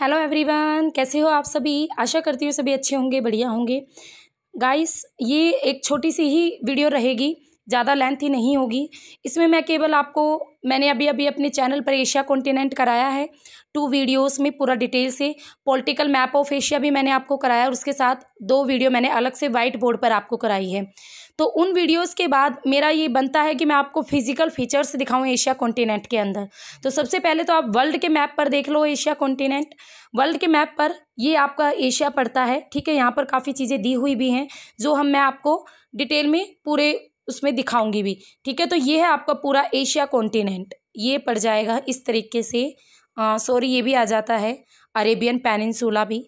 Hello everyone कैसे हो आप सभी आशा करती हूँ सभी अच्छे होंगे बढ़िया होंगे गाइस ये एक छोटी सी ही वीडियो रहेगी ज़्यादा लेंथ ही नहीं होगी इसमें मैं केवल आपको मैंने अभी अभी अपने चैनल पर एशिया कॉन्टिनेंट कराया है टू वीडियोस में पूरा डिटेल से पॉलिटिकल मैप ऑफ एशिया भी मैंने आपको कराया और उसके साथ दो वीडियो मैंने अलग से वाइट बोर्ड पर आपको कराई है तो उन वीडियोस के बाद मेरा ये बनता है कि मैं आपको फिजिकल फीचर्स दिखाऊं एशिया कॉन्टिनेंट के अंदर तो सबसे पहले तो आप वर्ल्ड के मैप पर देख लो एशिया कॉन्टिनेंट वर्ल्ड के मैप पर ये आपका एशिया पड़ता है ठीक है यहाँ पर काफ़ी चीज़ें दी हुई भी हैं जो हम मैं आपको डिटेल में पूरे उसमें दिखाऊंगी भी ठीक है तो ये है आपका पूरा एशिया कॉन्टिनेंट ये पड़ जाएगा इस तरीके से सॉरी ये भी आ जाता है अरेबियन पेनिनसुला भी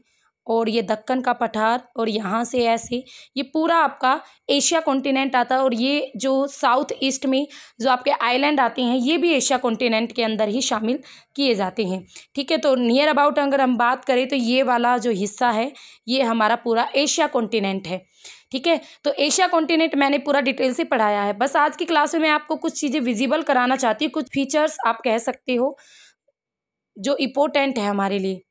और ये दक्कन का पठार और यहाँ से ऐसे ये पूरा आपका एशिया कॉन्टिनेंट आता है और ये जो साउथ ईस्ट में जो आपके आइलैंड आते हैं ये भी एशिया कॉन्टिनेंट के अंदर ही शामिल किए जाते हैं ठीक है तो नियर अबाउट अगर हम बात करें तो ये वाला जो हिस्सा है ये हमारा पूरा एशिया कॉन्टिनेंट है ठीक है तो एशिया कॉन्टिनेंट मैंने पूरा डिटेल से पढ़ाया है बस आज की क्लास में मैं आपको कुछ चीज़ें विजिबल कराना चाहती हूँ कुछ फीचर्स आप कह सकते हो जो इम्पोर्टेंट है हमारे लिए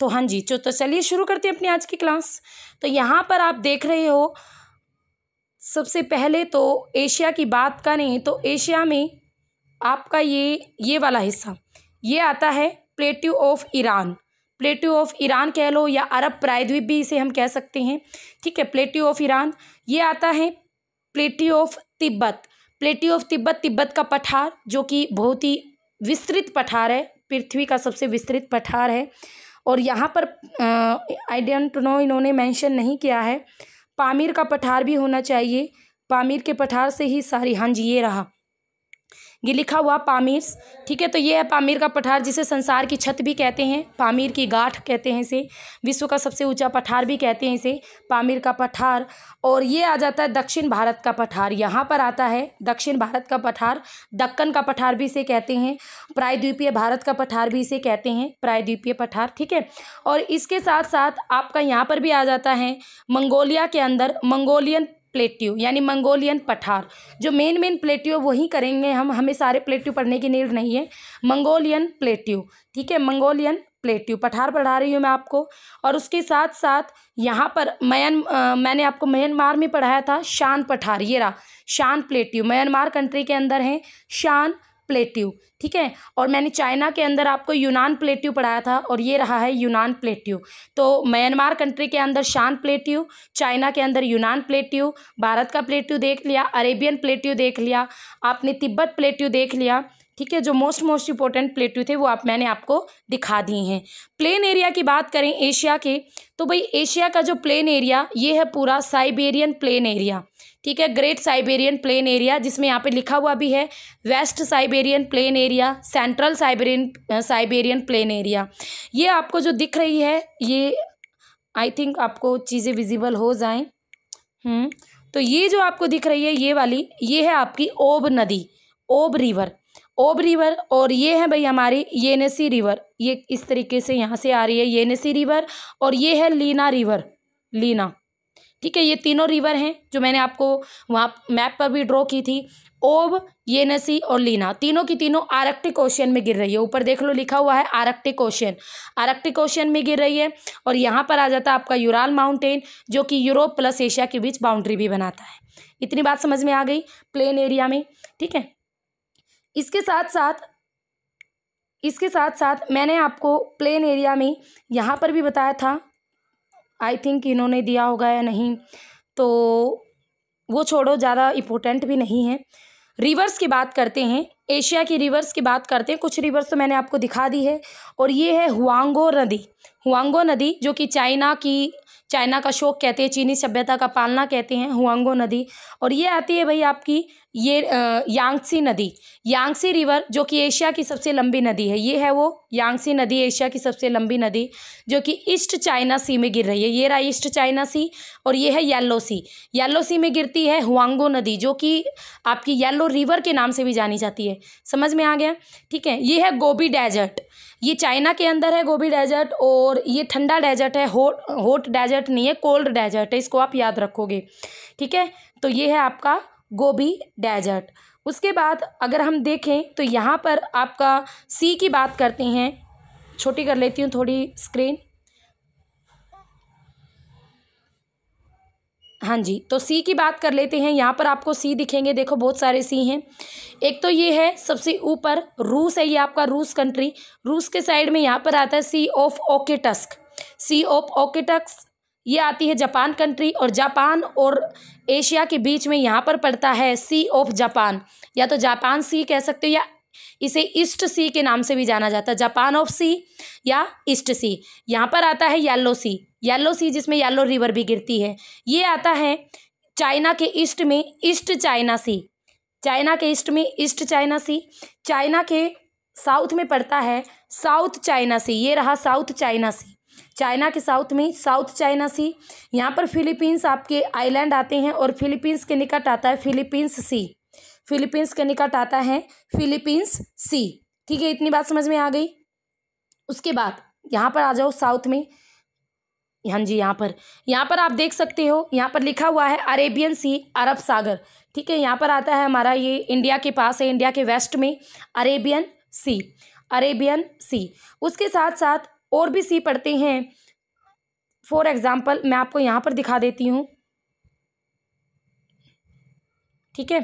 तो हाँ जी तो चलिए शुरू करते हैं अपनी आज की क्लास तो यहाँ पर आप देख रहे हो सबसे पहले तो एशिया की बात करें तो एशिया में आपका ये ये वाला हिस्सा ये आता है plateau of Iran plateau of Iran कह लो या अरब प्रायद्वीप भी इसे हम कह सकते हैं ठीक है प्लेट्यू ऑफ ईरान ये आता है plateau of Tibet plateau of Tibet Tibet का पठार जो कि बहुत ही विस्तृत पठार है पृथ्वी का सबसे विस्तृत पठार है और यहाँ पर आई डेंट नो इन्होंने मेंशन नहीं किया है पामीर का पठार भी होना चाहिए पामीर के पठार से ही सारी हाँ जी ये रहा ये लिखा हुआ पामीर ठीक है तो ये है पामीर का पठार जिसे संसार की छत भी कहते हैं पामीर की गाठ कहते हैं इसे विश्व का सबसे ऊंचा पठार भी कहते हैं इसे पामीर का पठार और ये आ जाता है दक्षिण भारत का पठार यहाँ पर आता है दक्षिण भारत का पठार दक्कन का पठार भी इसे कहते हैं प्रायद्वीपीय भारत का पठार भी इसे कहते हैं प्रायद्वीपीय पठार ठीक है और इसके साथ साथ आपका यहाँ पर भी आ जाता है मंगोलिया के अंदर मंगोलियन प्लेट्यू यानी मंगोलियन पठार जो मेन मेन प्लेट्यू वही करेंगे हम हमें सारे प्लेट्यू पढ़ने की नीड नहीं है मंगोलियन प्लेट्यू ठीक है मंगोलियन प्लेट्यू पठार पढ़ा रही हूँ मैं आपको और उसके साथ साथ यहाँ पर म्यान मैंने आपको म्यांमार में पढ़ाया था शान पठार ये रहा शान प्लेट्यू म्यांमार कंट्री के अंदर हैं शान प्लेट्यू ठीक है और मैंने चाइना के अंदर आपको यूनान प्लेट्यू पढ़ाया था और ये रहा है यूनान प्लेट्यू तो म्यांमार कंट्री के अंदर शान प्लेट्यू चाइना के अंदर यूनान प्लेट्यू भारत का प्लेट्यू देख लिया अरेबियन प्लेट्यू देख लिया आपने तिब्बत प्लेट्यू देख लिया ठीक है जो मोस्ट मोस्ट इंपॉर्टेंट प्लेटू थे वो आप मैंने आपको दिखा दिए हैं प्लेन एरिया की बात करें एशिया के तो भाई एशिया का जो प्लेन एरिया ये है पूरा साइबेरियन प्लेन एरिया ठीक है ग्रेट साइबेरियन प्लेन एरिया जिसमें यहाँ पे लिखा हुआ भी है west Siberian plain area central Siberian Siberian plain area ये आपको जो दिख रही है ये आई थिंक आपको चीज़ें विजिबल हो जाएं हम्म, तो ये जो आपको दिख रही है ये वाली ये है आपकी ओब नदी ओब रिवर ओब रिवर और ये है भाई हमारी येनेसी रिवर ये इस तरीके से यहाँ से आ रही है येनेसी रिवर और ये है लीना रिवर लीना ठीक है ये तीनों रिवर हैं जो मैंने आपको वहाँ मैप पर भी ड्रॉ की थी ओब येनेसी और लीना तीनों की तीनों आरक्टिक ओशियन में गिर रही है ऊपर देख लो लिखा हुआ है आरक्टिक ओशियन आरक्टिक ओशियन में गिर रही है और यहाँ पर आ जाता है आपका यूराल माउंटेन जो कि यूरोप प्लस एशिया के बीच बाउंड्री भी बनाता है इतनी बात समझ में आ गई प्लेन एरिया में ठीक है इसके साथ साथ इसके साथ साथ मैंने आपको प्लेन एरिया में यहाँ पर भी बताया था आई थिंक इन्होंने दिया होगा या नहीं तो वो छोड़ो ज़्यादा इम्पोर्टेंट भी नहीं है रिवर्स की बात करते हैं एशिया की रिवर्स की बात करते हैं कुछ रिवर्स तो मैंने आपको दिखा दी है और ये है हुआंगो नदी हुआंगो नदी जो कि चाइना की चाइना का शोक कहते हैं चीनी सभ्यता का पालना कहते हैं हुआंगो नदी और ये आती है भाई आपकी ये यांगसी नदी यांगसी रिवर जो कि एशिया की सबसे लंबी नदी है ये है वो यांगसी नदी एशिया की सबसे लंबी नदी जो कि ईस्ट चाइना सी में गिर रही है ये रहा ईस्ट चाइना सी और ये है येलो सी येलो सी में गिरती है हुआंगो नदी जो कि आपकी येलो रिवर के नाम से भी जानी जाती है समझ में आ गया ठीक है ये है गोबी डेजर्ट ये चाइना के अंदर है गोभी डेजर्ट और ये ठंडा डेजर्ट है हॉट होट डेजर्ट नहीं है कोल्ड डेजर्ट है इसको आप याद रखोगे ठीक है तो ये है आपका गोभी डेजर्ट उसके बाद अगर हम देखें तो यहाँ पर आपका सी की बात करते हैं छोटी कर लेती हूँ थोड़ी स्क्रीन हाँ जी तो सी की बात कर लेते हैं यहाँ पर आपको सी दिखेंगे देखो बहुत सारे सी हैं एक तो ये है सबसे ऊपर रूस है ये आपका रूस कंट्री रूस के साइड में यहाँ पर आता है सी ऑफ ओकेटस्क सी ऑफ ओकेटक्स ये आती है जापान कंट्री और जापान और एशिया के बीच में यहाँ पर पड़ता है सी ऑफ जापान या तो जापान सी कह सकते हो या इसे ईस्ट सी के नाम से भी जाना जाता है जापान ऑफ सी या ईस्ट सी यहाँ पर आता है येलो सी येलो सी जिसमें येलो रिवर भी गिरती है ये आता है चाइना के ईस्ट में ईस्ट चाइना सी चाइना के ईस्ट में ईस्ट चाइना सी चाइना के साउथ में पड़ता है साउथ चाइना सी ये रहा साउथ चाइना सी चाइना के साउथ में साउथ चाइना सी यहाँ पर फिलीपींस आपके आइलैंड आते हैं और फिलीपींस के निकट आता है फिलीपींस सी फिलीपींस के निकट आता है फिलीपींस सी ठीक है इतनी बात समझ में आ गई उसके बाद यहाँ पर आ जाओ साउथ में हाँ जी यहाँ पर यहाँ पर आप देख सकते हो यहाँ पर लिखा हुआ है अरेबियन सी अरब सागर ठीक है यहाँ पर आता है हमारा ये इंडिया के पास है इंडिया के वेस्ट में अरेबियन सी अरेबियन सी उसके साथ साथ और भी सी पढ़ते हैं फॉर एग्ज़ाम्पल मैं आपको यहाँ पर दिखा देती हूँ ठीक है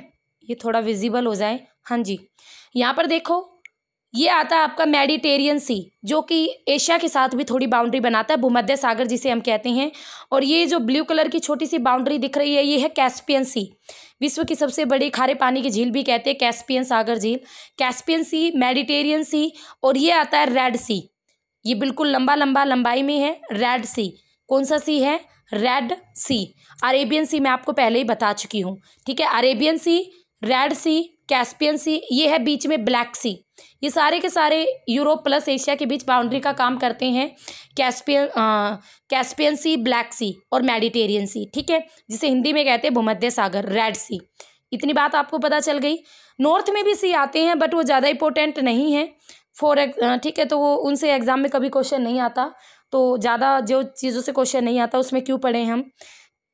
ये थोड़ा विजिबल हो जाए हाँ जी यहाँ पर देखो ये आता है आपका मेडिटेरियन सी जो कि एशिया के साथ भी थोड़ी बाउंड्री बनाता है भूमध्य सागर जिसे हम कहते हैं और ये जो ब्लू कलर की छोटी सी बाउंड्री दिख रही है ये है कैस्पियन सी विश्व की सबसे बड़ी खारे पानी की झील भी कहते हैं कैस्पियन सागर झील कैस्पियन सी मेडिटेरियन सी और ये आता है रेड सी ये बिल्कुल लंबा लंबा लंबाई में है रेड सी कौन सा सी है रेड सी अरेबियन सी मैं आपको पहले ही बता चुकी हूँ ठीक है Arabian sea red sea Caspian sea ये है बीच में ब्लैक सी ये सारे के सारे यूरोप प्लस एशिया के बीच बाउंड्री का काम करते हैं Caspian Caspian sea black sea और मेडिटेरियन सी ठीक है जिसे हिंदी में कहते हैं भूमध्य सागर रेड सी इतनी बात आपको पता चल गई नॉर्थ में भी सी आते हैं बट वो ज़्यादा इंपॉर्टेंट नहीं है फॉर ठीक है तो वो उनसे एग्ज़ाम में कभी क्वेश्चन नहीं आता तो ज़्यादा जो चीज़ों से क्वेश्चन नहीं आता उसमें क्यों पढ़े हम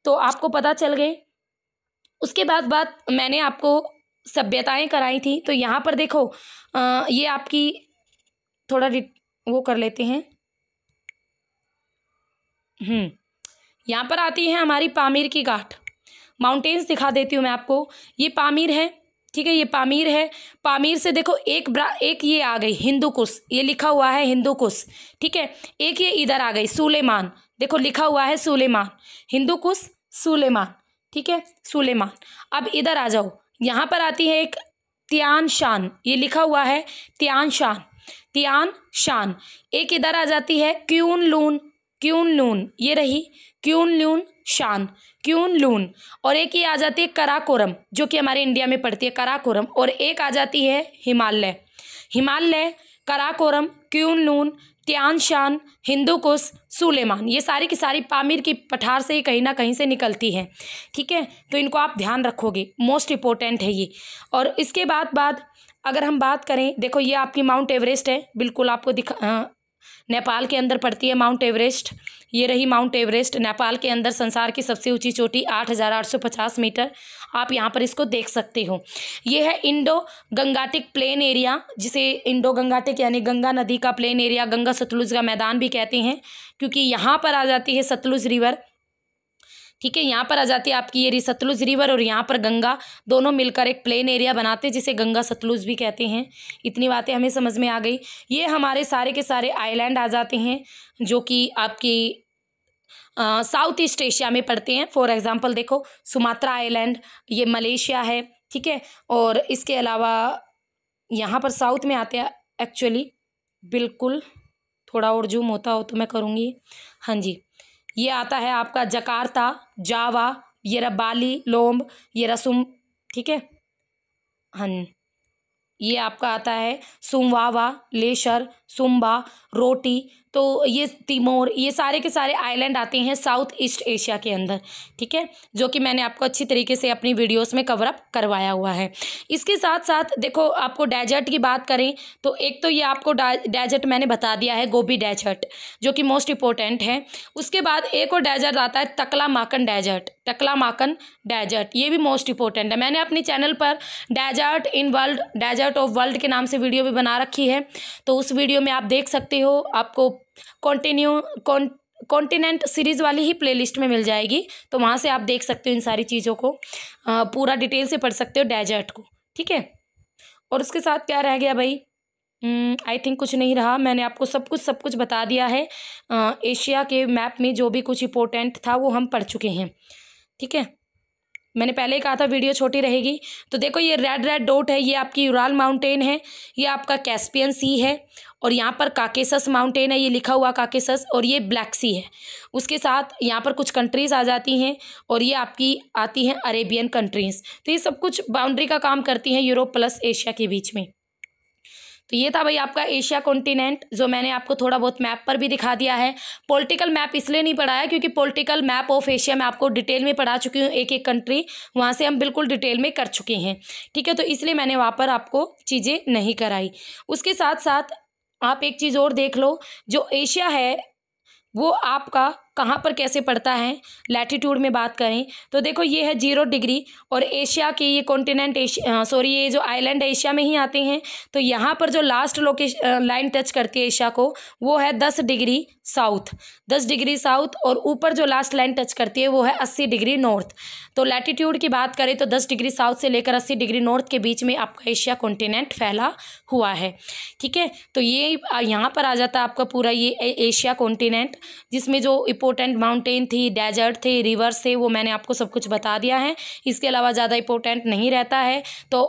तो आपको पता चल गए उसके बाद बात मैंने आपको सभ्यताएं कराई थी तो यहाँ पर देखो आ, ये आपकी थोड़ा वो कर लेते हैं हम्म यहाँ पर आती है हमारी पामीर की घाट माउंटेन्स दिखा देती हूँ मैं आपको ये पामीर है ठीक है ये पामीर है पामीर से देखो एक ब्रा एक ये आ गई हिंदू कुश ये लिखा हुआ है हिंदू कुश ठीक है एक ये इधर आ गई सुलेमान देखो लिखा हुआ है सुलेमान हिंदू कुश सुलेमान ठीक है सुलेमान अब इधर आ जाओ यहाँ पर आती है एक त्यान शान ये लिखा हुआ है त्यान शान त्यान शान एक इधर आ जाती है क्यून लून क्यून लून ये रही क्यून लून शान क्यून लून और एक ये आ जाती है कराकोरम जो कि हमारे इंडिया में पड़ती है कराकोरम और एक आ जाती है हिमालय हिमालय कराकोरम क्यूनलून त्यानशान कुश सुलेमान ये सारी की सारी पामिर की पठार से ही कहीं ना कहीं से निकलती हैं ठीक है तो इनको आप ध्यान रखोगे मोस्ट इम्पोर्टेंट है ये और इसके बाद बाद अगर हम बात करें देखो ये आपकी माउंट एवरेस्ट है बिल्कुल आपको दिखा नेपाल के अंदर पड़ती है माउंट एवरेस्ट ये रही माउंट एवरेस्ट नेपाल के अंदर संसार की सबसे ऊंची चोटी आठ आठ हज़ार सौ पचास मीटर आप यहाँ पर इसको देख सकते हो ये है इंडो गंगाटिक प्लेन एरिया जिसे इंडो गंगाटिक यानी गंगा नदी का प्लेन एरिया गंगा सतलुज का मैदान भी कहते हैं क्योंकि यहाँ पर आ जाती है सतलुज रिवर ठीक है यहाँ पर आ जाती है आपकी ये सतलुज रिवर और यहाँ पर गंगा दोनों मिलकर एक प्लेन एरिया बनाते हैं जिसे गंगा सतलुज भी कहते हैं इतनी बातें हमें समझ में आ गई ये हमारे सारे के सारे आइलैंड आ जाते हैं जो कि आपकी साउथ ईस्ट एशिया में पड़ते हैं फॉर एग्ज़ाम्पल देखो सुमात्रा आइलैंड ये मलेशिया है ठीक है और इसके अलावा यहाँ पर साउथ में आते हैं एक्चुअली बिल्कुल थोड़ा और जूम होता हो तो मैं करूँगी हाँ जी ये आता है आपका जकार्ता जावा ये रहा बाली लोम्ब ये रसुम ठीक है हन हम्म। ये आपका आता है सुमवावा लेशर सुम्बा रोटी तो ये तिमोर ये सारे के सारे आइलैंड आते हैं साउथ ईस्ट एशिया के अंदर ठीक है जो कि मैंने आपको अच्छी तरीके से अपनी वीडियोस में कवर अप करवाया हुआ है इसके साथ साथ देखो आपको डेजर्ट की बात करें तो एक तो ये आपको डेजर्ट मैंने बता दिया है गोभी डेजर्ट जो कि मोस्ट इंपॉर्टेंट है उसके बाद एक और डेजर्ट आता है तकला माकन डेजर्ट टकला माकन डेजर्ट ये भी मोस्ट इंपॉर्टेंट है मैंने अपने चैनल पर desert in world desert of world के नाम से वीडियो भी बना रखी है तो उस वीडियो वीडियो में आप देख सकते हो आपको कॉन्टिन्यू कॉन्ट कॉन्टिनेंट सीरीज़ वाली ही प्लेलिस्ट में मिल जाएगी तो वहाँ से आप देख सकते हो इन सारी चीज़ों को पूरा डिटेल से पढ़ सकते हो डेजर्ट को ठीक है और उसके साथ क्या रह गया भाई आई हम्म, थिंक कुछ नहीं रहा मैंने आपको सब कुछ सब कुछ बता दिया है एशिया के मैप में जो भी कुछ इंपॉर्टेंट था वो हम पढ़ चुके हैं ठीक है मैंने पहले ही कहा था वीडियो छोटी रहेगी तो देखो ये रेड रेड डॉट है ये आपकी यूराल माउंटेन है ये आपका कैस्पियन सी है और यहाँ पर काकेसस माउंटेन है ये लिखा हुआ काकेसस और ये ब्लैक सी है उसके साथ यहाँ पर कुछ कंट्रीज़ आ जाती हैं और ये आपकी आती हैं अरेबियन कंट्रीज़ तो ये सब कुछ बाउंड्री का काम करती हैं यूरोप प्लस एशिया के बीच में तो ये था भाई आपका एशिया कॉन्टिनेंट जो मैंने आपको थोड़ा बहुत मैप पर भी दिखा दिया है पॉलिटिकल मैप इसलिए नहीं पढ़ाया क्योंकि पॉलिटिकल मैप ऑफ एशिया मैं आपको डिटेल में पढ़ा चुकी हूँ एक एक कंट्री वहाँ से हम बिल्कुल डिटेल में कर चुके हैं ठीक है तो इसलिए मैंने वहाँ पर आपको चीज़ें नहीं कराई उसके साथ साथ आप एक चीज़ और देख लो जो एशिया है वो आपका कहाँ पर कैसे पड़ता है लैटिट्यूड में बात करें तो देखो ये है जीरो डिग्री और एशिया के ये कॉन्टिनेंट सॉरी ये जो आइलैंड एशिया में ही आते हैं तो यहाँ पर जो लास्ट लोकेशन लाइन टच करती है एशिया को वो है दस डिग्री साउथ दस डिग्री साउथ और ऊपर जो लास्ट लाइन टच करती है वो है अस्सी डिग्री नॉर्थ तो लैटिट्यूड की बात करें तो दस डिग्री साउथ से लेकर अस्सी डिग्री नॉर्थ के बीच में आपका एशिया कॉन्टिनेंट फैला हुआ है ठीक है तो ये यहाँ पर आ जाता है आपका पूरा ये एशिया कॉन्टिनेंट जिसमें जो इंपॉर्टेंट माउंटेन थी डेजर्ट थे रिवर्स थे वो मैंने आपको सब कुछ बता दिया है इसके अलावा ज़्यादा इंपॉर्टेंट नहीं रहता है तो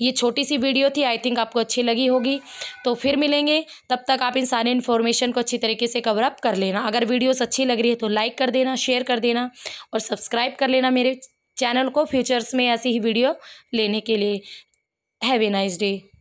ये छोटी सी वीडियो थी आई थिंक आपको अच्छी लगी होगी तो फिर मिलेंगे तब तक आप इन सारे इन्फॉर्मेशन को अच्छी तरीके से कवरअप कर लेना अगर वीडियोस अच्छी लग रही है तो लाइक कर देना शेयर कर देना और सब्सक्राइब कर लेना मेरे चैनल को फ्यूचर्स में ऐसी ही वीडियो लेने के लिए हैवे नाइस डे